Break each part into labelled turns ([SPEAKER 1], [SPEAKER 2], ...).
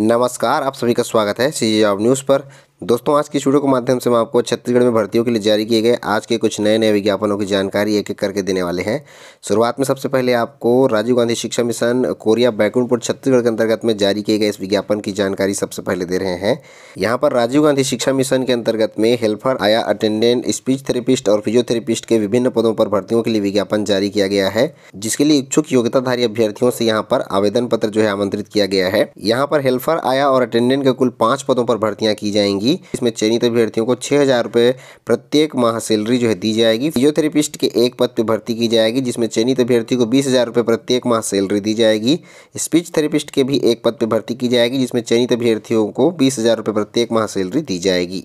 [SPEAKER 1] नमस्कार आप सभी का स्वागत है सी जी न्यूज़ पर दोस्तों आज की वीडियो के माध्यम से हम आपको छत्तीसगढ़ में भर्तियों के लिए जारी किए गए आज के कुछ नए नए विज्ञापनों की जानकारी एक एक करके देने वाले हैं शुरुआत में सबसे पहले आपको राजीव गांधी शिक्षा मिशन कोरिया बैकुंठपुर छत्तीसगढ़ के अंतर्गत में जारी किए गए इस विज्ञापन की जानकारी सबसे पहले दे रहे हैं यहाँ पर राजीव गांधी शिक्षा मिशन के अंतर्गत में हेल्पर आया अटेंडेंट स्पीच थेरेपिस्ट और फिजियोथेरेपिस्ट के विभिन्न पदों पर भर्तियों के लिए विज्ञापन जारी किया गया है जिसके लिए इच्छुक योग्यताधारी अभ्यर्थियों से यहाँ पर आवेदन पत्र जो है आमंत्रित किया गया है यहाँ पर हेल्पर आया और अटेंडेंट के कुल पांच पदों पर भर्तियां की जाएंगी जाएगी इसमें चयनित अभ्यर्थियों को छह हज़ार रुपये प्रत्येक माह सैलरी जो है दी जाएगी फिजियोथेरेपिस्ट के एक पद पर भर्ती की जाएगी जिसमें चयनित अभ्यर्थी को बीस हज़ार रुपये प्रत्येक माह सैलरी दी जाएगी स्पीच थेरेपिस्ट के भी एक पद पर भर्ती की जाएगी जिसमें चयनित अभ्यर्थियों को बीस हज़ार रुपये प्रत्येक माह सैलरी दी जाएगी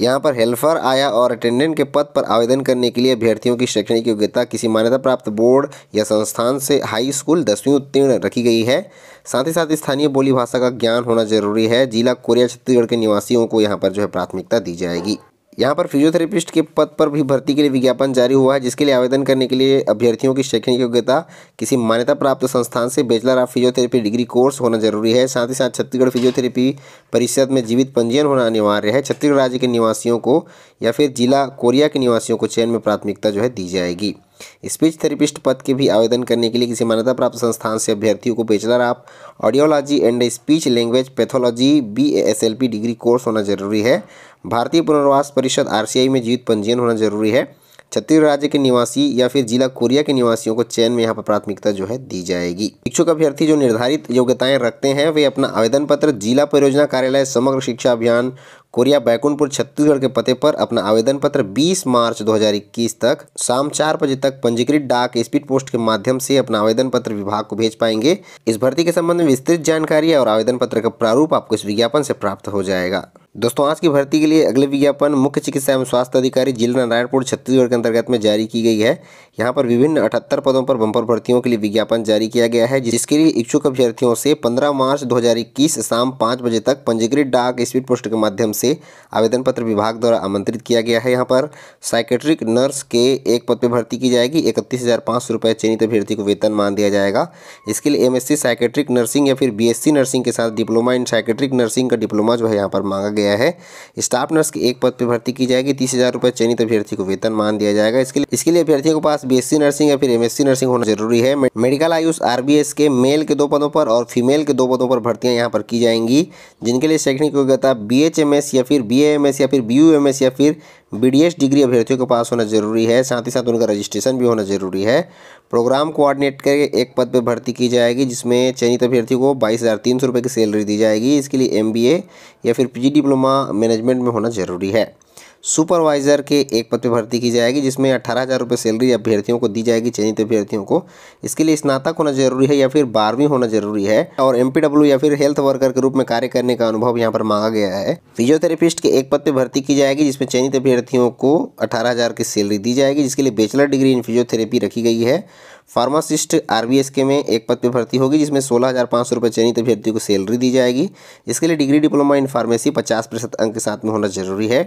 [SPEAKER 1] यहाँ पर हेल्पर आया और अटेंडेंट के पद पर आवेदन करने के लिए अभ्यर्थियों की शैक्षणिक योग्यता किसी मान्यता प्राप्त बोर्ड या संस्थान से हाई स्कूल दसवीं उत्तीर्ण रखी गई है साथ ही साथ स्थानीय बोली भाषा का ज्ञान होना जरूरी है जिला कोरिया छत्तीसगढ़ के निवासियों को यहाँ पर जो है प्राथमिकता दी जाएगी यहाँ पर फिजियोथेरेपिस्ट के पद पर भी भर्ती के लिए विज्ञापन जारी हुआ है जिसके लिए आवेदन करने के लिए अभ्यर्थियों की शैक्षणिक योग्यता किसी मान्यता प्राप्त संस्थान से bachelor of physiotherapy degree course होना जरूरी है साथ ही साथ छत्तीसगढ़ फिजियोथेरेपी परिषद में जीवित पंजीयन होना अनिवार्य है छत्तीसगढ़ राज्य के निवासियों को या फिर जिला कोरिया के निवासियों को चयन में प्राथमिकता जो है दी जाएगी स्पीच थेरेपिस्ट पद के भी आवेदन करने के लिए किसी मान्यता प्राप्त संस्थान से अभ्यर्थियों को bachelor of audiology and speech language pathology B degree course होना जरूरी है भारतीय पुनर्वास परिषद आर में जीवित पंजीयन होना जरूरी है छत्तीसगढ़ राज्य के निवासी या फिर जिला कोरिया के निवासियों को चयन में यहाँ पर प्राथमिकता जो है दी जाएगी इच्छुक अभ्यर्थी जो निर्धारित योग्यताएं रखते हैं वे अपना आवेदन पत्र जिला परियोजना कार्यालय समग्र शिक्षा अभियान कोरिया बैकुंठपुर छत्तीसगढ़ के पते पर अपना आवेदन पत्र 20 मार्च 2021 तक शाम चार बजे तक पंजीकृत डाक स्पीड पोस्ट के माध्यम से अपना आवेदन पत्र विभाग को भेज पाएंगे इस भर्ती के संबंध में विस्तृत जानकारी और आवेदन पत्र का प्रारूप आपको इस विज्ञापन से प्राप्त हो जाएगा दोस्तों आज की भर्ती के लिए अगले विज्ञापन मुख्य चिकित्सा एवं स्वास्थ्य अधिकारी जिला नारायणपुर छत्तीसगढ़ के अंतर्गत में जारी की गई है यहाँ पर विभिन्न अठहत्तर पदों पर बंपर भर्तियों के लिए विज्ञापन जारी किया गया है जिसके लिए इच्छुक अभ्यर्थियों से 15 मार्च 2021 शाम पाँच बजे तक पंजीकृत डाक स्पीड पोस्ट के माध्यम से आवेदन पत्र विभाग द्वारा आमंत्रित किया गया है यहाँ पर साइकेट्रिक नर्स के एक पद पर भर्ती की जाएगी इकतीस हज़ार चयनित अभ्यर्थी को वेतन मान दिया जाएगा इसके लिए एम एस साइकेट्रिक नर्सिंग या फिर बी नर्सिंग के साथ डिप्लोमा इन साइकेट्रिक नर्सिंग का डिप्लोमा जो है यहाँ पर मांगा गया गया है स्टाफ नर्स की एक पद पर भर्ती की जाएगी तीस हज़ार रुपये चयनित अभ्यर्थी को वेतन मान दिया जाएगा इसके लिए इसके लिए अभ्यर्थियों के पास बी नर्सिंग या फिर एम नर्सिंग होना जरूरी है मेडिकल आयुष आर के मेल के दो पदों पर और फीमेल के दो पदों पर भर्तियाँ यहाँ पर की जाएंगी जिनके लिए शैक्षणिक योग्यता बी या फिर बी या फिर बी या फिर बी डिग्री अभ्यर्थियों के पास होना जरूरी है साथ ही साथ उनका रजिस्ट्रेशन भी होना जरूरी है प्रोग्राम कोऑर्डिनेट करके एक पद पर भर्ती की जाएगी जिसमें चयनित अभ्यर्थी को बाईस हज़ार तीन सौ रुपये की सैलरी दी जाएगी इसके लिए एम या फिर पी डिप्लोमा मैनेजमेंट में होना ज़रूरी है सुपरवाइज़र के एक पद पर भर्ती की जाएगी जिसमें अठारह हज़ार रुपये सैलरी अभ्यर्थियों को दी जाएगी चयनित अभ्यर्थियों को इसके लिए स्नातक होना जरूरी है या फिर बारहवीं होना जरूरी है और एम या फिर हेल्थ वर्कर के रूप में कार्य करने का अनुभव यहाँ पर मांगा गया है फिजियोथेरेपिस्ट के एक पद पर भर्ती की जाएगी जिसमें चयनित अभ्यर्थियों को अठारह की सैलरी दी जाएगी जिसके लिए बैचलर डिग्री इन फिजियोथेरेपी रखी गई है फार्मासिस्ट के में एक पद पर भर्ती होगी जिसमें सोलह हज़ार पाँच सौ रुपये चयनित अभ्यर्थियों को सैलरी दी जाएगी इसके लिए डिग्री डिप्लोमा इन फार्मेसी पचास प्रतिशत अंक के साथ में होना जरूरी है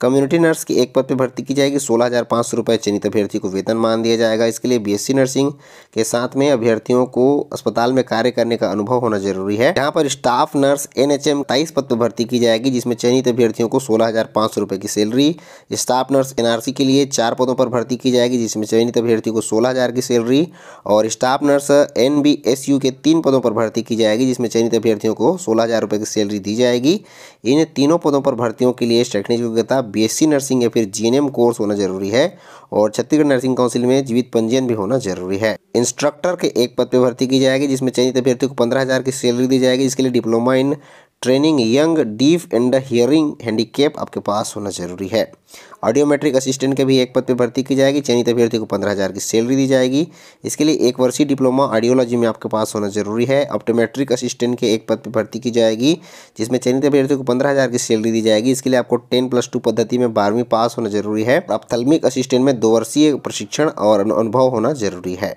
[SPEAKER 1] कम्युनिटी नर्स की एक पद पर भर्ती की जाएगी सोलह हज़ार पाँच सौ रुपये चयनित अभ्यर्थी को वेतन मान दिया जाएगा इसके लिए बी नर्सिंग के साथ में अभ्यर्थियों को अस्पताल में कार्य करने का अनुभव होना जरूरी है यहाँ पर staff nurse N H M तेईस पद पर भर्ती की जाएगी जिसमें चयनित अभ्यर्थियों को सोलह हज़ार सौ रुपये की सैलरी स्टाफ नर्स एनआरसी के लिए चार पदों पर भर्ती की जाएगी जिसमें चयनित अभ्यर्थी को सोलह हज़ार की सैलरी होगी और स्टाफ नर्स एन के तीन पदों पर भर्ती की जाएगी जिसमें चयनित अभ्यर्थियों को सोलह हज़ार रुपये की सैलरी दी जाएगी इन तीनों पदों पर भर्तियों के लिए शैक्षणिक योग्यता बीएससी नर्सिंग या फिर जीएनएम कोर्स होना जरूरी है और छत्तीसगढ़ नर्सिंग काउंसिल में जीवित पंजीयन भी होना जरूरी है इंस्ट्रक्टर के एक पद पर भर्ती की जाएगी जिसमें चयनित अभ्यर्थियों को पंद्रह हज़ार की सैलरी दी जाएगी इसके लिए diploma in training young deaf and hearing handicap आपके पास होना जरूरी है ऑडियोमेट्रिक असिस्टेंट के भी एक पद पर भर्ती की जाएगी चयनित अभ्यर्थी को पंद्रह हज़ार की सैलरी दी जाएगी इसके लिए एक वर्षीय डिप्लोमा ऑडियोलॉजी में आपके पास होना जरूरी है ऑप्टोमेट्रिक असिस्टेंट के एक पद पर भर्ती की जाएगी जिसमें चयनित अभ्यर्थी को पंद्रह हज़ार की सैलरी दी जाएगी इसके लिए आपको टेन प्लस टू पद्धति में बारहवीं पास होना जरूरी है अपथलमिक असिस्टेंट में दो वर्षीय प्रशिक्षण और अनुभव होना जरूरी है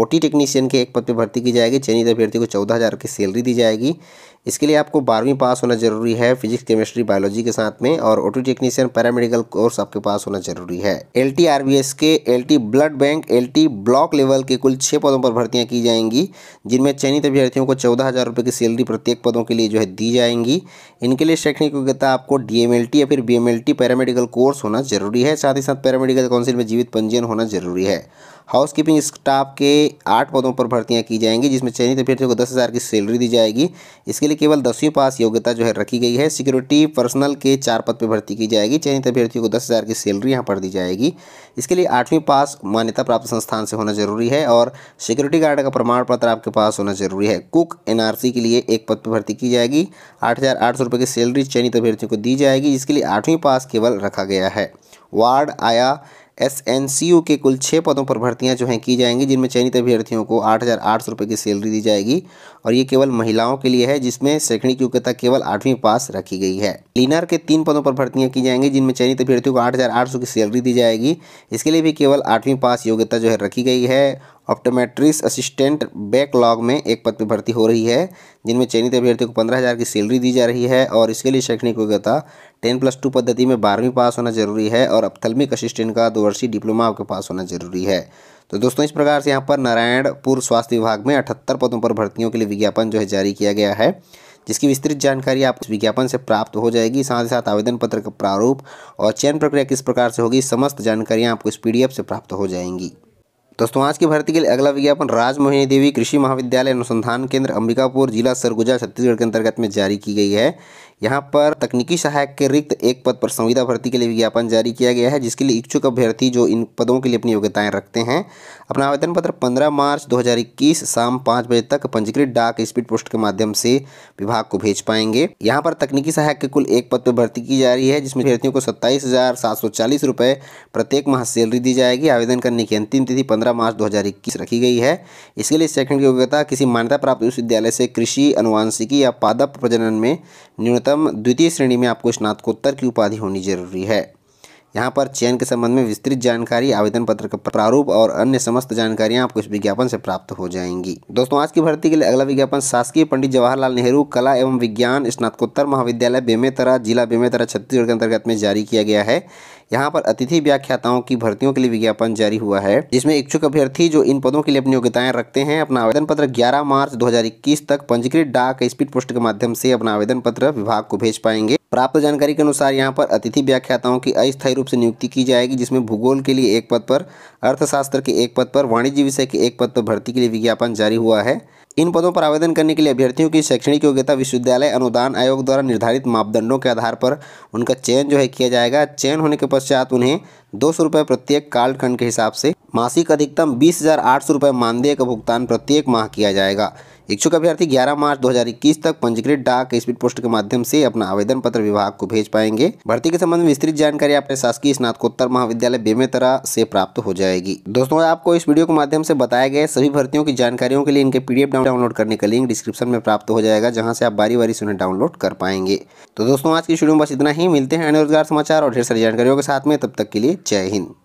[SPEAKER 1] ओटी टेक्नीशियन के एक पद पर भर्ती की जाएगी चयनित अभ्यर्थी को चौदह हज़ार की सैलरी दी जाएगी इसके लिए आपको बारहवीं पास होना जरूरी है फिजिक्स केमिस्ट्री बायोलॉजी के साथ में और ओटी टेक्नीशियन पैरामेडिकल कोर्स आपके पास होना जरूरी है एल टी के L blood bank L block level के कुल छः पदों पर भर्तियाँ की जाएंगी जिनमें चयनित अभ्यर्थियों को चौदह हज़ार रुपये की सैलरी प्रत्येक पदों के लिए जो है दी जाएंगी इनके लिए शैक्षणिक योग्यता आपको डी या फिर बी पैरामेडिकल कोर्स होना जरूरी है साथ ही साथ पैरामेडिकल काउंसिल में जीवित पंजीयन होना जरूरी है हाउस कीपिंग स्टाफ के आठ पदों पर भर्तियाँ की जाएंगी जिसमें चयनित अभ्यर्थियों को दस हज़ार की सैलरी दी जाएगी इसके लिए लिए केवल दसवीं पास योग्यता जो है रखी गई है सिक्योरिटी पर्सनल के चार पद पर भर्ती की जाएगी चयनित अभ्यर्थियों को दस हज़ार की सैलरी यहाँ पर दी जाएगी इसके लिए आठवीं पास मान्यता प्राप्त संस्थान से होना जरूरी है और सिक्योरिटी गार्ड का प्रमाण पत्र आपके पास होना जरूरी है कुक एन के लिए एक पद पर भर्ती की जाएगी आठ हज़ार की सैलरी चयनित अभ्यर्थियों को दी जाएगी इसके लिए आठवीं पास केवल रखा गया है वार्ड आया एस एन सी यू के कुल छः पदों पर भर्तियाँ जो हैं की जाएंगी जिनमें चयनित अभ्यर्थियों को आठ हज़ार आठ सौ रुपये की सैलरी दी जाएगी और ये केवल महिलाओं के लिए है जिसमें शैक्षणिक योग्यता केवल आठवीं पास रखी गई है क्लीनर के तीन पदों पर भर्तियाँ की जाएंगी जिनमें चयनित अभ्यर्थियों को आठ हज़ार आठ सौ की सैलरी दी जाएगी इसके लिए भी केवल आठवीं पास योग्यता जो है रखी गई है ऑप्टोमेट्रिक्स असिस्टेंट बैकलॉग में एक पद पर भर्ती हो रही है जिनमें चयनित अभ्यर्थियों को पंद्रह हज़ार की सैलरी दी जा रही है और इसके लिए शैक्षणिक योग्यता टेन प्लस टू पद्धति में बारहवीं पास होना जरूरी है और अपथलमिक असिस्टेंट का दो वर्षीय डिप्लोमा आपके पास होना जरूरी है तो दोस्तों इस प्रकार से यहाँ पर नारायणपुर स्वास्थ्य विभाग में अठहत्तर पदों पर भर्तियों के लिए विज्ञापन जो है जारी किया गया है जिसकी विस्तृत जानकारी आप इस विज्ञापन से प्राप्त हो जाएगी साथ ही साथ आवेदन पत्र का प्रारूप और चयन प्रक्रिया किस प्रकार से होगी समस्त जानकारियाँ आपको इस पी से प्राप्त हो जाएंगी दोस्तों आज की भर्ती के लिए अगला विज्ञापन राजमोहिनी देवी कृषि महाविद्यालय अनुसंधान केंद्र अंबिकापुर जिला सरगुजा छत्तीसगढ़ के अंतर्गत में जारी की गई है यहाँ पर तकनीकी सहायक के रिक्त एक पद पर संविदा भर्ती के लिए विज्ञापन जारी किया गया है जिसके लिए इच्छुक अभ्यर्थी जो इन पदों के लिए अपनी योग्यताएं रखते हैं अपना आवेदन पत्र 15 मार्च 2021 शाम पाँच बजे तक पंजीकृत डाक स्पीड पोस्ट के माध्यम से विभाग को भेज पाएंगे यहाँ पर तकनीकी सहायक के कुल एक पद पर भर्ती की जा रही है जिसमें अभ्यर्थियों को सत्ताईस प्रत्येक माह सैलरी दी जाएगी आवेदन करने की अंतिम तिथि पंद्रह मार्च दो रखी गई है इसके लिए शैक्षणिक योग्यता किसी मान्यता प्राप्त विश्वविद्यालय से कृषि अनुवांशिकी या पादप प्रजनन में न्यूनतम द्वितीय श्रेणी में आपको स्नातकोत्तर की उपाधि होनी जरूरी है यहाँ पर चयन के संबंध में विस्तृत जानकारी आवेदन पत्र का प्रारूप और अन्य समस्त जानकारियाँ आपको इस विज्ञापन से प्राप्त हो जाएंगी दोस्तों आज की भर्ती के लिए अगला विज्ञापन शासकीय पंडित जवाहरलाल नेहरू कला एवं विज्ञान स्नातकोत्तर महाविद्यालय बेमेतरा जिला बेमेतरा छत्तीसगढ़ के अंतर्गत में जारी किया गया है यहाँ पर अतिथि व्याख्याताओं की भर्तियों के लिए विज्ञापन जारी हुआ है जिसमें इच्छुक अभ्यर्थी जो इन पदों के लिए अपनी योग्यताएं रखते हैं अपना आवेदन पत्र 11 मार्च 2021 तक पंजीकृत डाक स्पीड पोस्ट के माध्यम से अपना आवेदन पत्र विभाग को भेज पाएंगे प्राप्त जानकारी के अनुसार यहाँ पर अतिथि व्याख्याताओं की अस्थायी रूप से नियुक्ति की जाएगी जिसमें भूगोल के लिए एक पद पर अर्थशास्त्र के एक पद पर वाणिज्य विषय के एक पद पर भर्ती के लिए विज्ञापन जारी हुआ है इन पदों पर आवेदन करने के लिए अभ्यर्थियों की शैक्षणिक योग्यता विश्वविद्यालय अनुदान आयोग द्वारा निर्धारित मापदंडों के आधार पर उनका चयन जो है किया जाएगा चयन होने के पश्चात उन्हें दो सौ रुपये प्रत्येक कालखंड के हिसाब से मासिक अधिकतम बीस हज़ार आठ सौ रुपये मानदेय का भुगतान प्रत्येक माह किया जाएगा इच्छुक अभ्यर्थी 11 मार्च 2021 तक पंजीकृत डाक स्पीड पोस्ट के माध्यम से अपना आवेदन पत्र विभाग को भेज पाएंगे भर्ती के संबंध में विस्तृत जानकारी अपने शासकीय स्नातकोत्तर महाविद्यालय बेमेतरा से प्राप्त हो जाएगी दोस्तों आपको इस वीडियो के माध्यम से बताए गए सभी भर्तियों की जानकारियों के लिए इनके पीडीएफ डाउनलोड करने का लिंक डिस्क्रिप्शन में प्राप्त हो जाएगा जहाँ से आप बारी बारी से उन्हें डाउनलोड कर पाएंगे तो दोस्तों आज की वीडियो में बस इतना ही मिलते हैं रोजगार समाचार और ढेर सारी जानकारियों के साथ में तब तक के लिए जय हिंद